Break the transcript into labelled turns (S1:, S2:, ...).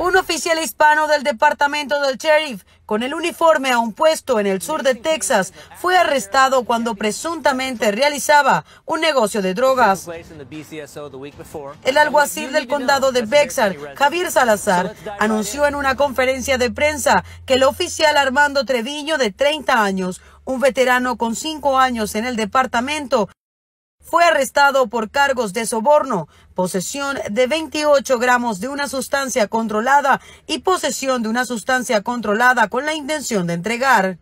S1: Un oficial hispano del departamento del sheriff, con el uniforme a un puesto en el sur de Texas, fue arrestado cuando presuntamente realizaba un negocio de drogas.
S2: El alguacil
S1: del condado de Bexar, Javier Salazar, anunció en una conferencia de prensa que el oficial Armando Treviño, de 30 años, un veterano con 5 años en el departamento, fue arrestado por cargos de soborno, posesión de 28 gramos de una sustancia controlada y posesión de una sustancia controlada con la intención de entregar.